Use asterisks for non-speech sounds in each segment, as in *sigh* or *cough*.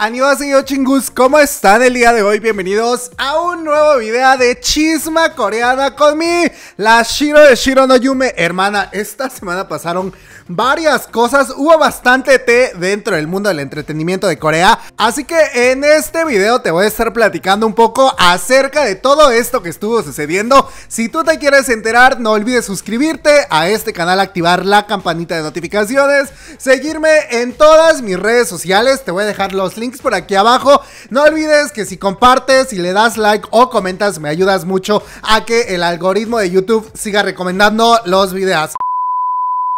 Annyeonghaseyo chingus, ¿cómo están el día de hoy? Bienvenidos a un nuevo video de chisma coreana con mi la Shiro de Shiro no Yume. Hermana, esta semana pasaron varias cosas. Hubo bastante té dentro del mundo del entretenimiento de Corea. Así que en este video te voy a estar platicando un poco acerca de todo esto que estuvo sucediendo. Si tú te quieres enterar, no olvides suscribirte a este canal, activar la campanita de notificaciones, seguirme en todas mis redes sociales. Te voy a dejar los links por aquí abajo. No olvides que si compartes, y le das like o comentas, me ayudas mucho a que el algoritmo de YouTube siga recomendando los videos.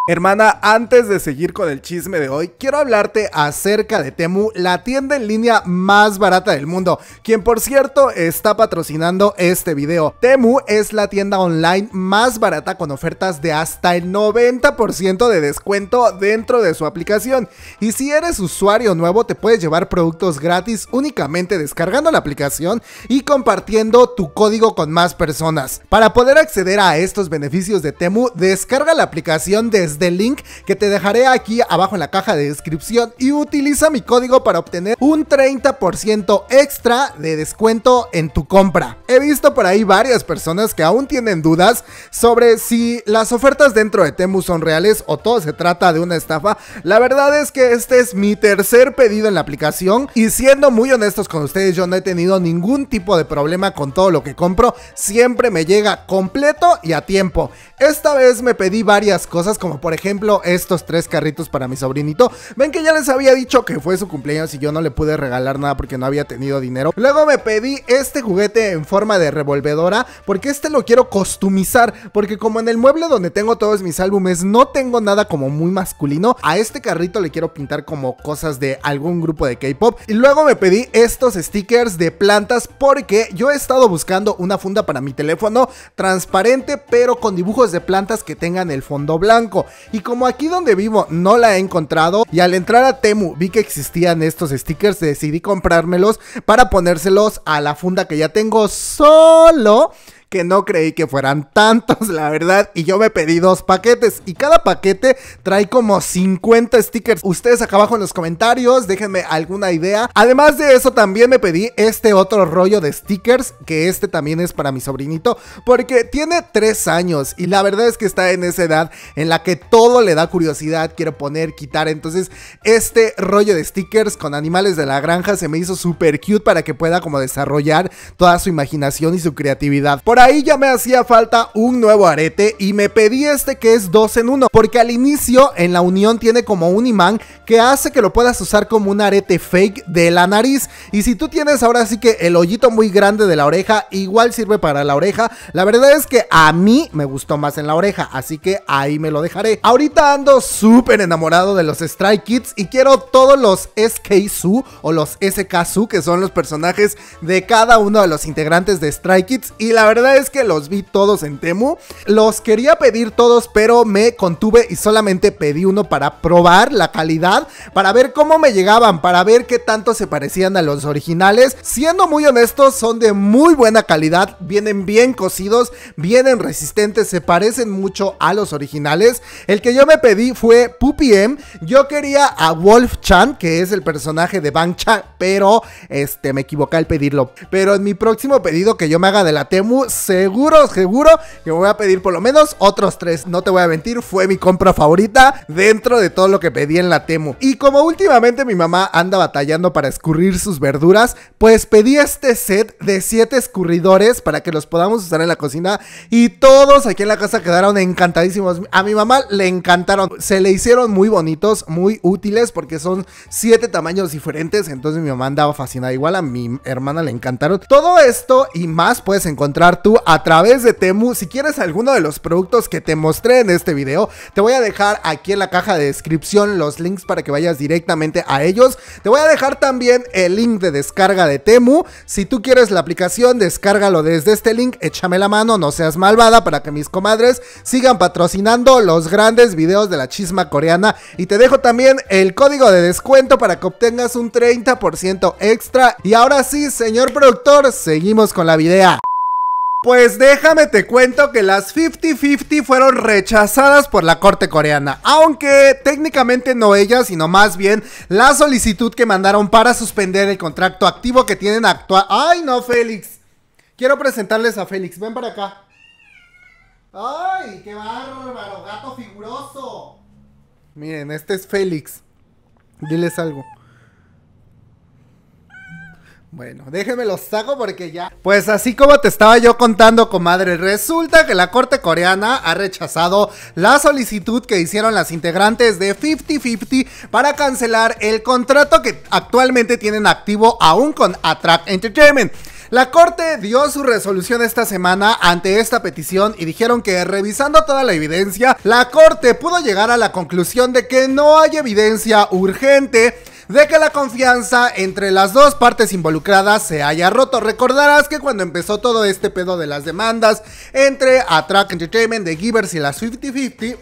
Hermana, antes de seguir con el chisme de hoy, quiero hablarte acerca de Temu, la tienda en línea más barata del mundo, quien por cierto está patrocinando este video. Temu es la tienda online más barata con ofertas de hasta el 90% de descuento dentro de su aplicación. Y si eres usuario nuevo, te puedes llevar productos gratis únicamente descargando la aplicación y compartiendo tu código con más personas. Para poder acceder a estos beneficios de Temu, descarga la aplicación de del link que te dejaré aquí abajo en la caja de descripción y utiliza mi código para obtener un 30% extra de descuento en tu compra. He visto por ahí varias personas que aún tienen dudas sobre si las ofertas dentro de Temu son reales o todo se trata de una estafa. La verdad es que este es mi tercer pedido en la aplicación y siendo muy honestos con ustedes yo no he tenido ningún tipo de problema con todo lo que compro. Siempre me llega completo y a tiempo. Esta vez me pedí varias cosas como por ejemplo estos tres carritos para mi sobrinito. Ven que ya les había dicho que fue su cumpleaños y yo no le pude regalar nada porque no había tenido dinero. Luego me pedí este juguete en forma de revolvedora porque este lo quiero costumizar. Porque como en el mueble donde tengo todos mis álbumes no tengo nada como muy masculino, a este carrito le quiero pintar como cosas de algún grupo de K-Pop. Y luego me pedí estos stickers de plantas porque yo he estado buscando una funda para mi teléfono transparente pero con dibujos de plantas que tengan el fondo blanco. Y como aquí donde vivo no la he encontrado, y al entrar a Temu vi que existían estos stickers, decidí comprármelos para ponérselos a la funda que ya tengo solo que no creí que fueran tantos, la verdad. Y yo me pedí dos paquetes y cada paquete trae como 50 stickers. Ustedes acá abajo en los comentarios, déjenme alguna idea. Además de eso, también me pedí este otro rollo de stickers, que este también es para mi sobrinito, porque tiene 3 años y la verdad es que está en esa edad en la que todo le da curiosidad, quiero poner, quitar. Entonces, este rollo de stickers con animales de la granja se me hizo súper cute para que pueda como desarrollar toda su imaginación y su creatividad. Por ahí ya me hacía falta un nuevo arete y me pedí este que es 2 en uno, porque al inicio en la unión tiene como un imán que hace que lo puedas usar como un arete fake de la nariz. Y si tú tienes ahora sí que el hoyito muy grande de la oreja, igual sirve para la oreja. La verdad es que a mí me gustó más en la oreja, así que ahí me lo dejaré. Ahorita ando súper enamorado de los Strike Kids y quiero todos los Su o los Su que son los personajes de cada uno de los integrantes de Strike Kids. Y la verdad es que los vi todos en Temu. Los quería pedir todos, pero me contuve y solamente pedí uno para probar la calidad, para ver cómo me llegaban, para ver qué tanto se parecían a los originales. Siendo muy honestos, son de muy buena calidad, vienen bien cocidos, vienen resistentes, se parecen mucho a los originales. El que yo me pedí fue M, Yo quería a Wolf Chan, que es el personaje de Bang Chan, pero este me equivoqué al pedirlo. Pero en mi próximo pedido que yo me haga de la Temu, seguro, seguro que me voy a pedir por lo menos otros tres. No te voy a mentir, fue mi compra favorita dentro de todo lo que pedí en la Temu. Y como últimamente mi mamá anda batallando para escurrir sus verduras, pues pedí este set de siete escurridores para que los podamos usar en la cocina. Y todos aquí en la casa quedaron encantadísimos. A mi mamá le encantaron. Se le hicieron muy bonitos, muy útiles, porque son siete tamaños diferentes. Entonces mi mamá andaba fascinada. Igual a mi hermana le encantaron. Todo esto y más puedes encontrar tú a través de Temu. Si quieres alguno de los productos que te mostré en este video, te voy a dejar aquí en la caja de descripción los links para que vayas directamente a ellos. Te voy a dejar también el link de descarga de Temu. Si tú quieres la aplicación, descárgalo desde este link, échame la mano, no seas malvada para que mis comadres sigan patrocinando los grandes videos de la chisma coreana. Y te dejo también el código de descuento para que obtengas un 30% extra. Y ahora sí, señor productor, seguimos con la video. Pues déjame te cuento que las 50-50 fueron rechazadas por la corte coreana, aunque técnicamente no ellas, sino más bien la solicitud que mandaron para suspender el contrato activo que tienen actual. ¡Ay, no, Félix! Quiero presentarles a Félix, ven para acá. ¡Ay, qué bárbaro, gato figuroso! Miren, este es Félix. Diles algo. Bueno, déjenme los saco porque ya. Pues así como te estaba yo contando, comadre, resulta que la Corte Coreana ha rechazado la solicitud que hicieron las integrantes de 5050 para cancelar el contrato que actualmente tienen activo aún con Attract Entertainment. La Corte dio su resolución esta semana ante esta petición y dijeron que revisando toda la evidencia, la Corte pudo llegar a la conclusión de que no hay evidencia urgente de que la confianza entre las dos partes involucradas se haya roto. Recordarás que cuando empezó todo este pedo de las demandas entre Attract Entertainment de Givers y las 50-50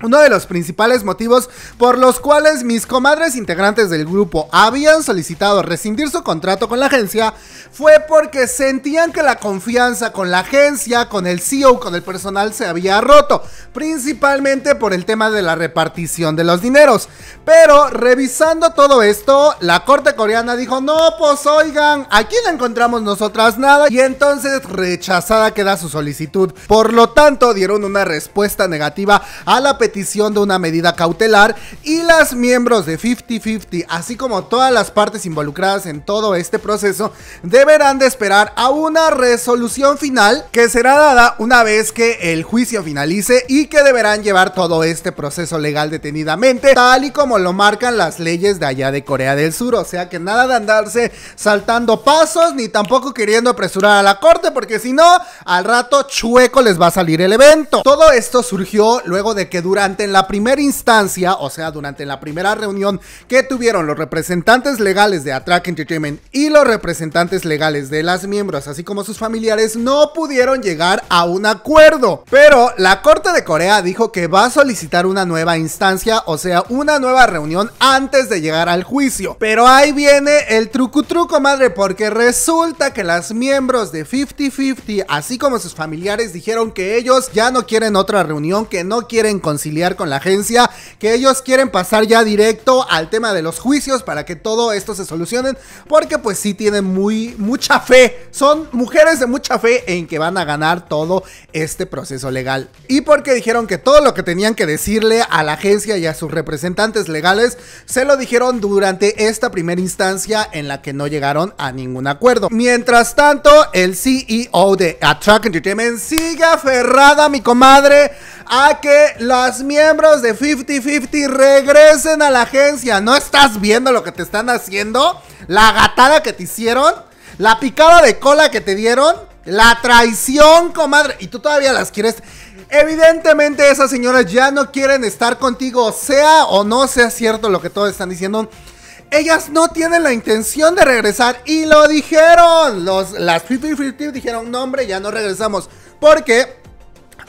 uno de los principales motivos por los cuales mis comadres integrantes del grupo habían solicitado rescindir su contrato con la agencia fue porque sentían que la confianza con la agencia, con el CEO, con el personal se había roto, principalmente por el tema de la repartición de los dineros. Pero revisando todo esto, la corte coreana dijo, no, pues oigan, aquí no encontramos nosotras nada y entonces rechazada queda su solicitud. Por lo tanto, dieron una respuesta negativa a la petición de una medida cautelar y las miembros de 5050, 50 así como todas las partes involucradas en todo este proceso, deberán de esperar a una resolución final que será dada una vez que el juicio finalice y que deberán llevar todo este proceso legal detenidamente, tal y como lo marcan las leyes de allá de Corea del Sur. O sea que nada de andarse saltando pasos ni tampoco queriendo apresurar a la corte, porque si no, al rato chueco les va a salir el evento. Todo esto surgió luego de que durante durante la primera instancia, o sea, durante la primera reunión que tuvieron los representantes legales de Atrac Entertainment y los representantes legales de las miembros, así como sus familiares, no pudieron llegar a un acuerdo. Pero la Corte de Corea dijo que va a solicitar una nueva instancia, o sea, una nueva reunión antes de llegar al juicio. Pero ahí viene el truco truco, madre, porque resulta que las miembros de 5050, así como sus familiares, dijeron que ellos ya no quieren otra reunión, que no quieren considerar con la agencia, que ellos quieren pasar ya directo al tema de los juicios para que todo esto se solucione, porque pues sí tienen muy, mucha fe, son mujeres de mucha fe en que van a ganar todo este proceso legal. Y porque dijeron que todo lo que tenían que decirle a la agencia y a sus representantes legales, se lo dijeron durante esta primera instancia en la que no llegaron a ningún acuerdo. Mientras tanto, el CEO de Attack Entertainment sigue aferrada, mi comadre, a que los miembros de 50-50 regresen a la agencia. ¿No estás viendo lo que te están haciendo? La gatada que te hicieron, la picada de cola que te dieron, la traición, comadre. Y tú todavía las quieres. Evidentemente esas señoras ya no quieren estar contigo, sea o no sea cierto lo que todos están diciendo. Ellas no tienen la intención de regresar y lo dijeron. Los, las 50-50 dijeron, no hombre, ya no regresamos. Porque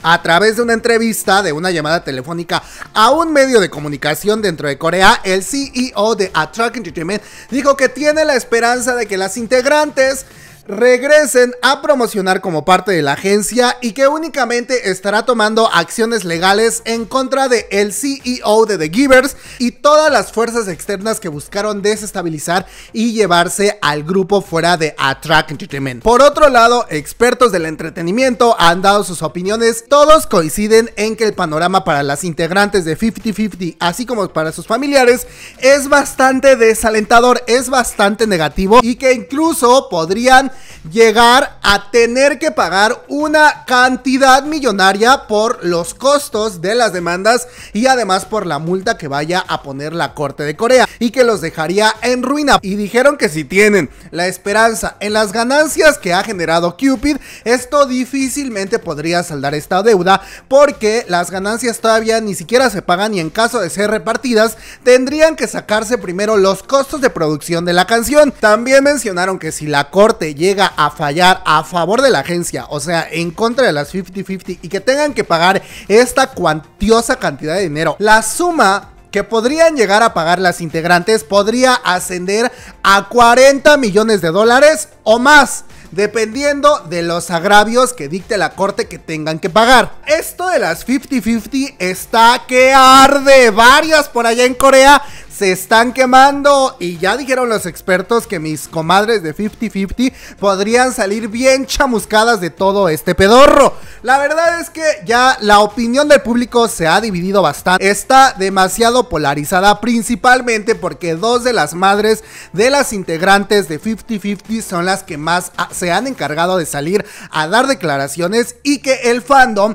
a través de una entrevista de una llamada telefónica a un medio de comunicación dentro de Corea, el CEO de Attract Entertainment dijo que tiene la esperanza de que las integrantes regresen a promocionar como parte de la agencia y que únicamente estará tomando acciones legales en contra de el CEO de The Givers y todas las fuerzas externas que buscaron desestabilizar y llevarse al grupo fuera de Attract Entertainment. Por otro lado, expertos del entretenimiento han dado sus opiniones, todos coinciden en que el panorama para las integrantes de 5050 así como para sus familiares es bastante desalentador, es bastante negativo y que incluso podrían llegar a tener que pagar una cantidad millonaria por los costos de las demandas y además por la multa que vaya a poner la Corte de Corea y que los dejaría en ruina. Y dijeron que si tienen la esperanza en las ganancias que ha generado Cupid, esto difícilmente podría saldar esta deuda porque las ganancias todavía ni siquiera se pagan y en caso de ser repartidas tendrían que sacarse primero los costos de producción de la canción. También mencionaron que si la Corte llega a fallar a favor de la agencia, o sea, en contra de las 50-50 y que tengan que pagar esta cuantiosa cantidad de dinero, la suma que podrían llegar a pagar las integrantes podría ascender a 40 millones de dólares o más dependiendo de los agravios que dicte la corte que tengan que pagar. Esto de las 50-50 está que arde. Varias por allá en Corea se están quemando y ya dijeron los expertos que mis comadres de 50-50 podrían salir bien chamuscadas de todo este pedorro. La verdad es que ya la opinión del público se ha dividido bastante. Está demasiado polarizada principalmente porque dos de las madres de las integrantes de 50-50 son las que más ah, se han encargado de salir a dar declaraciones y que el fandom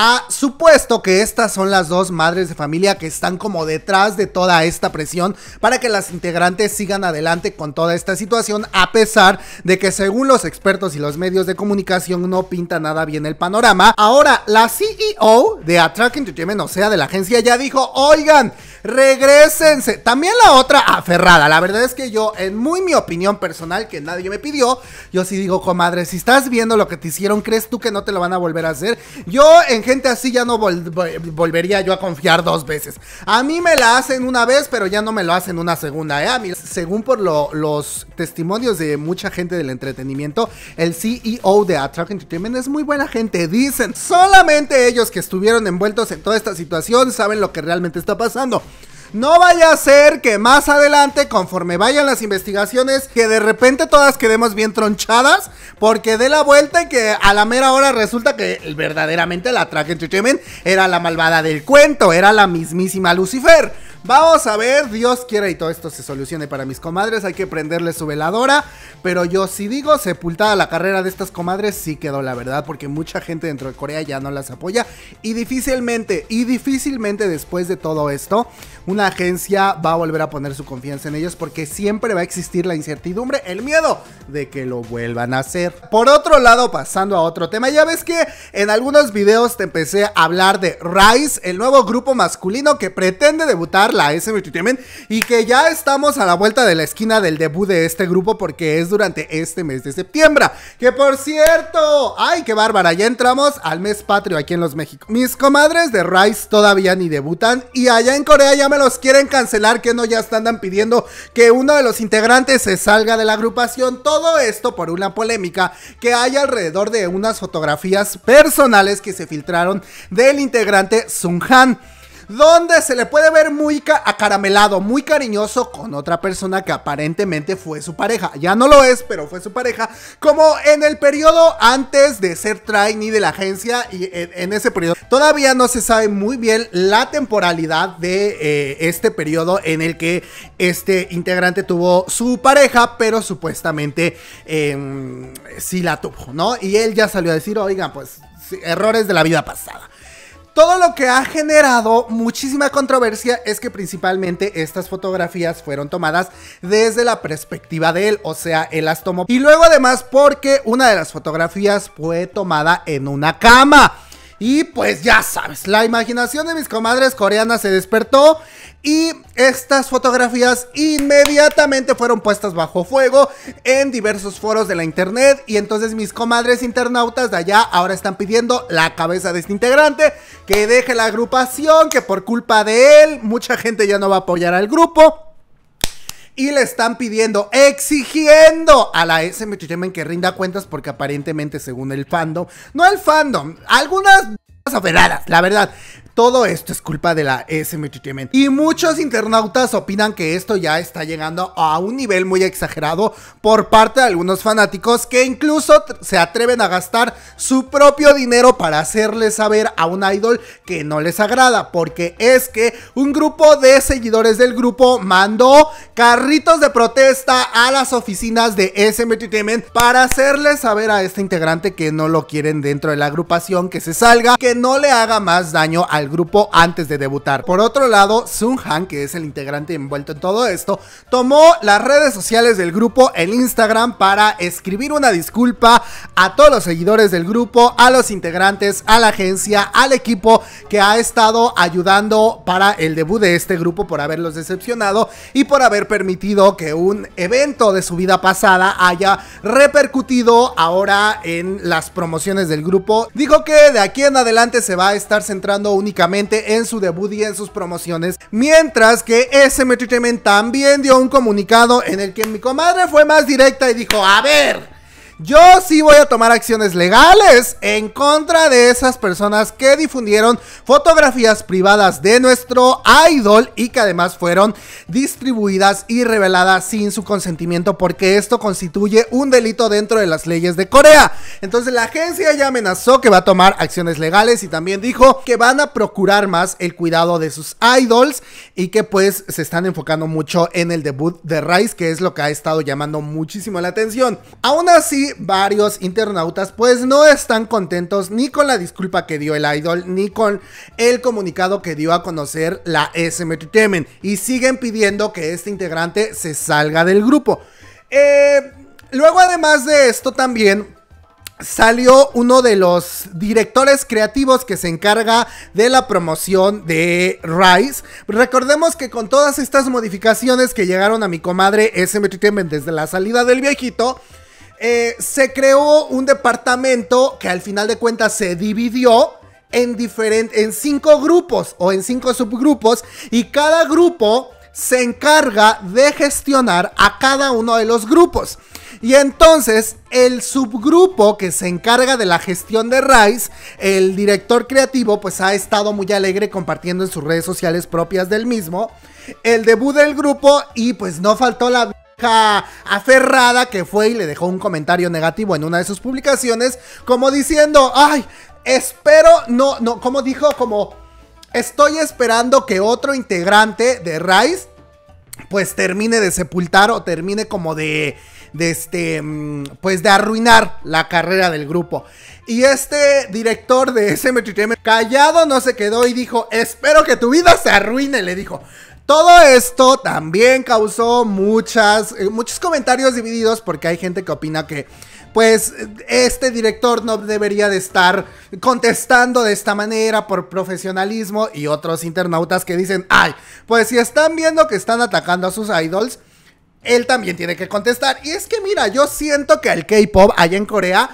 ha supuesto que estas son las dos madres de familia que están como detrás de toda esta presión para que las integrantes sigan adelante con toda esta situación, a pesar de que según los expertos y los medios de comunicación no pinta nada bien el panorama. Ahora, la CEO de Attract Entertainment, o sea, de la agencia, ya dijo, oigan, regresense. También la otra aferrada. La verdad es que yo, en muy mi opinión personal, que nadie me pidió, yo sí digo, comadre, si estás viendo lo que te hicieron, ¿crees tú que no te lo van a volver a hacer? Yo en gente así ya no volvería yo a confiar dos veces. A mí me la hacen una vez, pero ya no me lo hacen una segunda, ¿eh? según por los testimonios de mucha gente del entretenimiento, el CEO de Atrack Entertainment es muy buena gente. Dicen, solamente ellos que estuvieron envueltos en toda esta situación saben lo que realmente está pasando. No vaya a ser que más adelante, conforme vayan las investigaciones, que de repente todas quedemos bien tronchadas, porque dé la vuelta y que a la mera hora resulta que verdaderamente la Track Entertainment era la malvada del cuento, era la mismísima Lucifer. Vamos a ver, Dios quiera y todo esto se solucione para mis comadres, hay que prenderle su veladora, pero yo sí digo, sepultada la carrera de estas comadres sí quedó la verdad, porque mucha gente dentro de Corea ya no las apoya y difícilmente, y difícilmente después de todo esto una agencia va a volver a poner su confianza en ellos porque siempre va a existir la incertidumbre, el miedo de que lo vuelvan a hacer. Por otro lado, pasando a otro tema, ya ves que en algunos videos te empecé a hablar de Rise, el nuevo grupo masculino que pretende debutar la SM y que ya estamos a la vuelta de la esquina del debut de este grupo porque es durante este mes de septiembre. Que por cierto, ay, qué bárbara, ya entramos al mes patrio aquí en los México. Mis comadres de Rise todavía ni debutan y allá en Corea ya me los quieren cancelar, que no ya están pidiendo que uno de los integrantes se salga de la agrupación. Todo esto por una polémica que hay alrededor de unas fotografías personales que se filtraron del integrante Sun Han donde se le puede ver muy acaramelado, muy cariñoso con otra persona que aparentemente fue su pareja. Ya no lo es, pero fue su pareja, como en el periodo antes de ser trainee de la agencia y en, ese periodo. Todavía no se sabe muy bien la temporalidad de eh, este periodo en el que este integrante tuvo su pareja, pero supuestamente em, sí la tuvo, ¿no? Y él ya salió a decir, oigan, pues errores de la vida pasada. Todo lo que ha generado muchísima controversia es que principalmente estas fotografías fueron tomadas desde la perspectiva de él, o sea, él las tomó. Y luego además porque una de las fotografías fue tomada en una cama. Y pues ya sabes, la imaginación de mis comadres coreanas se despertó y estas fotografías inmediatamente fueron puestas bajo fuego en diversos foros de la internet y entonces mis comadres internautas de allá ahora están pidiendo la cabeza de este integrante, que deje la agrupación, que por culpa de él mucha gente ya no va a apoyar al grupo y le están pidiendo, exigiendo a la SM que rinda cuentas porque aparentemente según el fandom, no el fandom, algunas Operadas. la verdad. Todo esto es culpa de la SM Entertainment. Y muchos internautas opinan que esto ya está llegando a un nivel muy exagerado por parte de algunos fanáticos que incluso se atreven a gastar su propio dinero para hacerle saber a un idol que no les agrada. Porque es que un grupo de seguidores del grupo mandó carritos de protesta a las oficinas de SM Entertainment para hacerle saber a este integrante que no lo quieren dentro de la agrupación, que se salga, que no le haga más daño al grupo antes de debutar. Por otro lado, Sun Han, que es el integrante envuelto en todo esto, tomó las redes sociales del grupo, en Instagram, para escribir una disculpa a todos los seguidores del grupo, a los integrantes, a la agencia, al equipo que ha estado ayudando para el debut de este grupo por haberlos decepcionado y por haber permitido que un evento de su vida pasada haya repercutido ahora en las promociones del grupo. dijo que de aquí en adelante se va a estar centrando únicamente en su debut y en sus promociones. Mientras que ese Entertainment también dio un comunicado en el que mi comadre fue más directa y dijo, a ver. Yo sí voy a tomar acciones legales en contra de esas personas que difundieron fotografías privadas de nuestro idol y que además fueron distribuidas y reveladas sin su consentimiento porque esto constituye un delito dentro de las leyes de Corea. Entonces la agencia ya amenazó que va a tomar acciones legales y también dijo que van a procurar más el cuidado de sus idols y que pues se están enfocando mucho en el debut de Rice, que es lo que ha estado llamando muchísimo la atención. Aún así, varios internautas pues no están contentos ni con la disculpa que dio el idol ni con el comunicado que dio a conocer la SM Entertainment y siguen pidiendo que este integrante se salga del grupo. Eh, luego además de esto también salió uno de los directores creativos que se encarga de la promoción de Rise. Recordemos que con todas estas modificaciones que llegaron a mi comadre SM Entertainment desde la salida del viejito, eh, se creó un departamento que al final de cuentas se dividió en, diferentes, en cinco grupos o en cinco subgrupos y cada grupo se encarga de gestionar a cada uno de los grupos. Y entonces el subgrupo que se encarga de la gestión de Rice, el director creativo, pues ha estado muy alegre compartiendo en sus redes sociales propias del mismo el debut del grupo y pues no faltó la aferrada que fue y le dejó un comentario negativo en una de sus publicaciones, como diciendo, ay, espero, no, no, como dijo, como, estoy esperando que otro integrante de Rice, pues termine de sepultar o termine como de, de este, mm, pues de arruinar la carrera del grupo. Y este director de SM callado no se quedó y dijo, espero que tu vida se arruine, le dijo. Todo esto también causó muchas, eh, muchos comentarios divididos porque hay gente que opina que pues este director no debería de estar contestando de esta manera por profesionalismo y otros internautas que dicen, ay, pues si están viendo que están atacando a sus idols, él también tiene que contestar. Y es que mira, yo siento que al K-Pop allá en Corea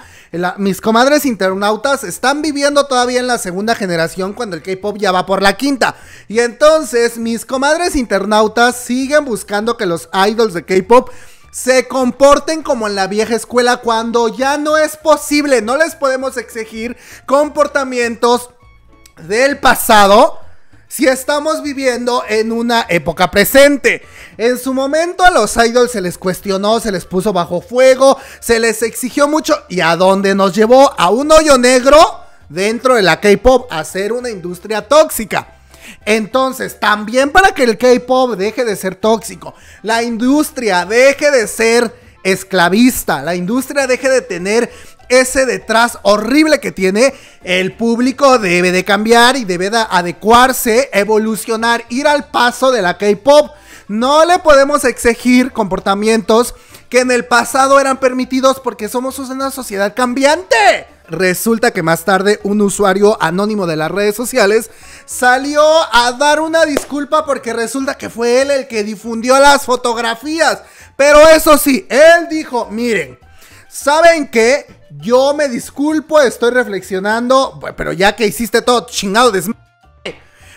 mis comadres internautas están viviendo todavía en la segunda generación cuando el K-Pop ya va por la quinta. Y entonces mis comadres internautas siguen buscando que los idols de K-Pop se comporten como en la vieja escuela cuando ya no es posible. No les podemos exigir comportamientos del pasado si estamos viviendo en una época presente. En su momento a los idols se les cuestionó, se les puso bajo fuego, se les exigió mucho y a dónde nos llevó a un hoyo negro dentro de la K-pop, a ser una industria tóxica. Entonces, también para que el K-pop deje de ser tóxico, la industria deje de ser esclavista, la industria deje de tener ese detrás horrible que tiene, el público debe de cambiar y debe de adecuarse, evolucionar, ir al paso de la K-Pop. No le podemos exigir comportamientos que en el pasado eran permitidos porque somos una sociedad cambiante. Resulta que más tarde un usuario anónimo de las redes sociales salió a dar una disculpa porque resulta que fue él el que difundió las fotografías. Pero eso sí, él dijo, miren, ¿saben qué? Yo me disculpo, estoy reflexionando, pero ya que hiciste todo chingado de...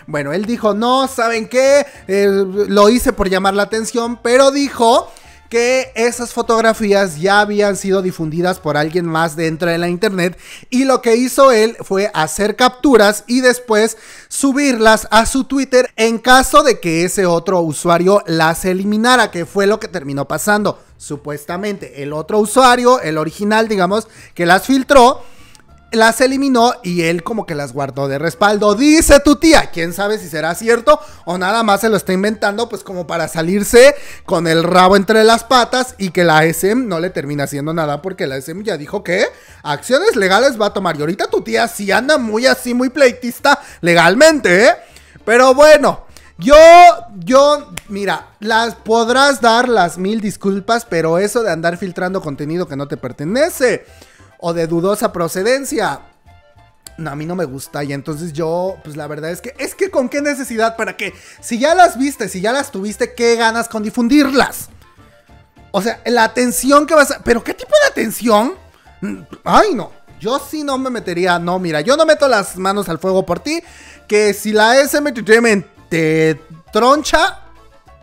Bueno, él dijo, no, ¿saben qué? Eh, lo hice por llamar la atención, pero dijo que esas fotografías ya habían sido difundidas por alguien más dentro de la internet y lo que hizo él fue hacer capturas y después subirlas a su Twitter en caso de que ese otro usuario las eliminara, que fue lo que terminó pasando supuestamente el otro usuario, el original, digamos, que las filtró, las eliminó y él como que las guardó de respaldo. Dice tu tía, quién sabe si será cierto o nada más se lo está inventando pues como para salirse con el rabo entre las patas y que la SM no le termina haciendo nada porque la SM ya dijo que acciones legales va a tomar. Y ahorita tu tía si anda muy así, muy pleitista legalmente, ¿eh? Pero bueno, yo, yo, mira, las podrás dar las mil disculpas, pero eso de andar filtrando contenido que no te pertenece o de dudosa procedencia, no, a mí no me gusta. Y entonces yo, pues la verdad es que, es que con qué necesidad, para que si ya las viste, si ya las tuviste, ¿qué ganas con difundirlas? O sea, la atención que vas a... Pero ¿qué tipo de atención? Mm, ay, no. Yo sí no me metería, no, mira, yo no meto las manos al fuego por ti, que si la SM Entertainment te troncha,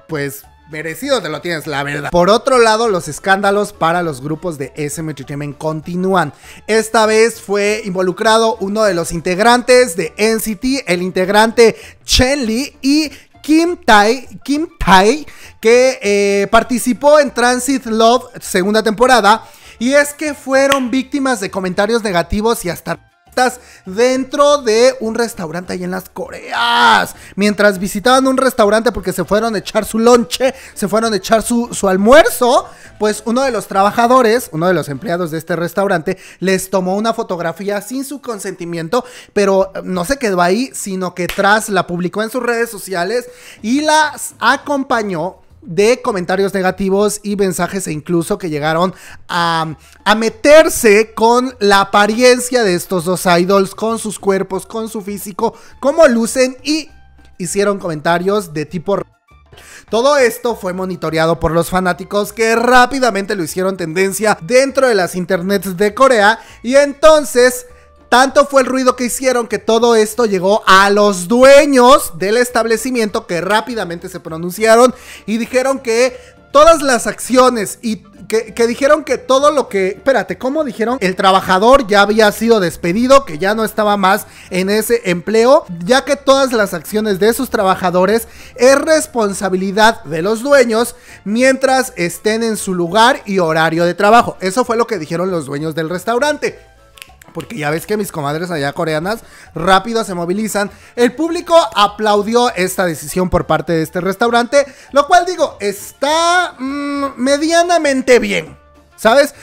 pues merecido te lo tienes, la verdad. Por otro lado, los escándalos para los grupos de SM Entertainment continúan. Esta vez fue involucrado uno de los integrantes de NCT, el integrante Chen Lee y Kim Tai, Kim Tai que eh, participó en Transit Love segunda temporada. Y es que fueron víctimas de comentarios negativos y hasta dentro de un restaurante ahí en las Coreas. Mientras visitaban un restaurante porque se fueron a echar su lonche, se fueron a echar su almuerzo, pues uno de los trabajadores, uno de los empleados de este restaurante, les tomó una fotografía sin su consentimiento, pero eh, no se quedó ahí, sino que tras la publicó en sus redes sociales y las acompañó de comentarios negativos y mensajes e incluso que llegaron a, a, meterse con la apariencia de estos dos idols, con sus cuerpos, con su físico, cómo lucen y hicieron comentarios de tipo... Todo esto fue monitoreado por los fanáticos que rápidamente lo hicieron tendencia dentro de las internets de Corea y entonces tanto fue el ruido que hicieron que todo esto llegó a los dueños del establecimiento que rápidamente se pronunciaron y dijeron que todas las acciones y que, dijeron que todo lo que. Espérate, ¿cómo dijeron? El trabajador ya había sido despedido, que ya no estaba más en ese empleo, ya que todas las acciones de sus trabajadores es responsabilidad de los dueños mientras estén en su lugar y horario de trabajo. Eso fue lo que dijeron los dueños del restaurante porque ya ves que mis comadres allá coreanas rápido se movilizan. El público aplaudió esta decisión por parte de este restaurante, lo cual digo, está mm, medianamente bien. ¿Sabes?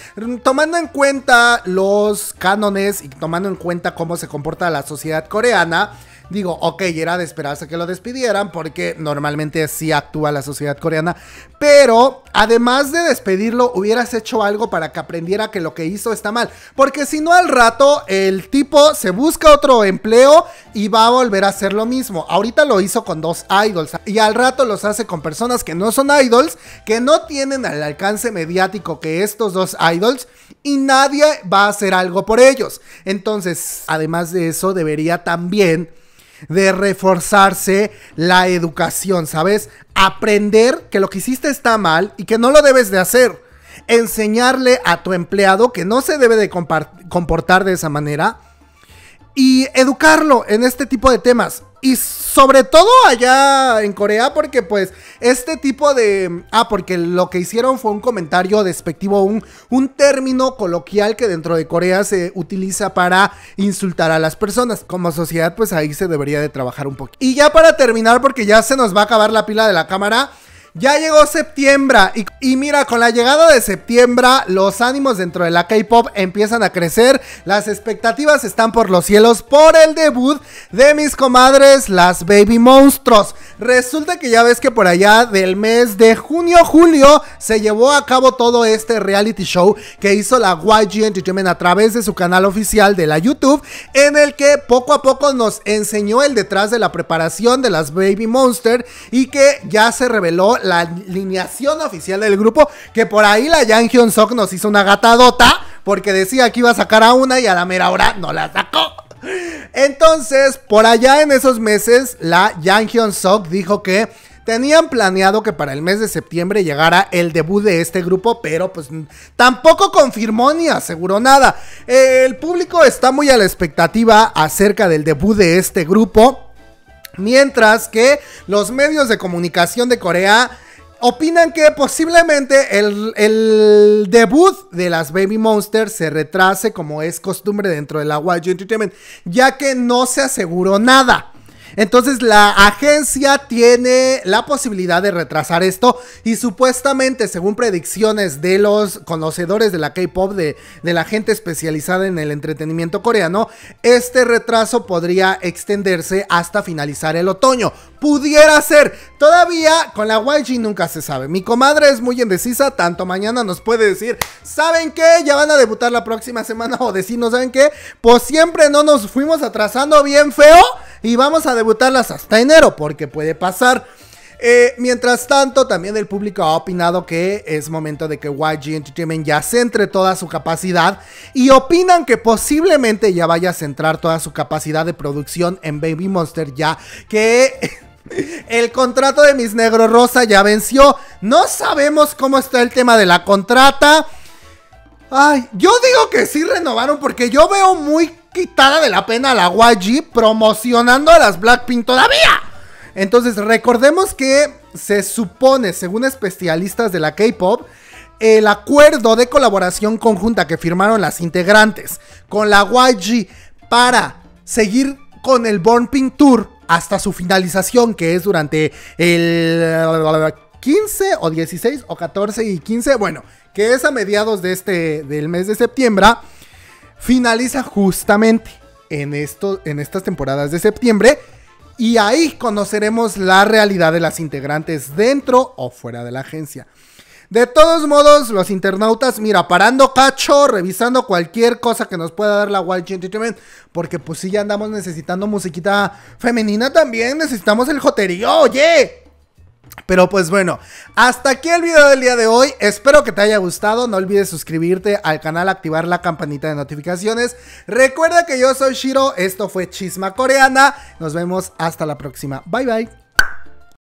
Tomando en cuenta los cánones y tomando en cuenta cómo se comporta la sociedad coreana, Digo, ok, era de esperarse que lo despidieran porque normalmente así actúa la sociedad coreana, pero además de despedirlo, hubieras hecho algo para que aprendiera que lo que hizo está mal, porque si no al rato el tipo se busca otro empleo y va a volver a hacer lo mismo. Ahorita lo hizo con dos idols y al rato los hace con personas que no son idols, que no tienen el alcance mediático que estos dos idols y nadie va a hacer algo por ellos. Entonces, además de eso, debería también de reforzarse la educación, ¿sabes? Aprender que lo que hiciste está mal y que no lo debes de hacer. Enseñarle a tu empleado que no se debe de comportar de esa manera. Y educarlo en este tipo de temas. Y sobre todo allá en Corea, porque pues este tipo de... Ah, porque lo que hicieron fue un comentario despectivo, un, un término coloquial que dentro de Corea se utiliza para insultar a las personas. Como sociedad, pues ahí se debería de trabajar un poco. Y ya para terminar, porque ya se nos va a acabar la pila de la cámara, ya llegó septiembre y, mira, con la llegada de septiembre los ánimos dentro de la K-Pop empiezan a crecer, las expectativas están por los cielos por el debut de mis comadres, las Baby Monstruos. Resulta que ya ves que por allá del mes de junio-julio se llevó a cabo todo este reality show que hizo la YG Entertainment a través de su canal oficial de la YouTube, en el que poco a poco nos enseñó el detrás de la preparación de las Baby Monster y que ya se reveló la alineación oficial del grupo. Que por ahí la Yang Hyun Sok nos hizo una gatadota. Porque decía que iba a sacar a una y a la mera hora no la sacó. Entonces, por allá en esos meses, la Yang Hyun Sok dijo que Tenían planeado que para el mes de septiembre llegara el debut de este grupo, pero pues tampoco confirmó ni aseguró nada. El público está muy a la expectativa acerca del debut de este grupo. Mientras que los medios de comunicación de Corea opinan que posiblemente el, debut de las Baby Monsters se retrase como es costumbre dentro de la YG Entertainment, ya que no se aseguró nada. Entonces la agencia tiene la posibilidad de retrasar esto y supuestamente, según predicciones de los conocedores de la K-Pop, de, de la gente especializada en el entretenimiento coreano, este retraso podría extenderse hasta finalizar el otoño. Pudiera ser, todavía con la YG nunca se sabe. Mi comadre es muy indecisa, tanto mañana nos puede decir, ¿saben qué? Ya van a debutar la próxima semana *laughs* o decirnos, ¿saben qué? Pues siempre no nos fuimos atrasando bien feo y vamos a debutarlas hasta enero porque puede pasar. Eh, mientras tanto, también el público ha opinado que es momento de que YG Entertainment ya centre toda su capacidad y opinan que posiblemente ya vaya a centrar toda su capacidad de producción en Baby Monster ya que *laughs* el contrato de Miss Negro Rosa ya venció. No sabemos cómo está el tema de la contrata. Ay, yo digo que sí renovaron porque yo veo muy quitada de la pena a la YG promocionando a las Blackpink todavía. Entonces, recordemos que se supone, según especialistas de la K-pop, el acuerdo de colaboración conjunta que firmaron las integrantes con la YG para seguir con el Born Pink Tour hasta su finalización, que es durante el 15 o 16 o 14 y 15, bueno, que es a mediados de este del mes de septiembre finaliza justamente en, en estas temporadas de septiembre. Y ahí conoceremos la realidad de las integrantes dentro o fuera de la agencia. De todos modos, los internautas, mira, parando cacho, revisando cualquier cosa que nos pueda dar la Wild porque pues si ya andamos necesitando musiquita femenina también, necesitamos el joterío, oye. Pero pues bueno, hasta aquí el video del día de hoy. Espero que te haya gustado. No olvides suscribirte al canal, activar la campanita de notificaciones. Recuerda que yo soy Shiro. Esto fue Chisma Coreana. Nos vemos hasta la próxima. Bye bye.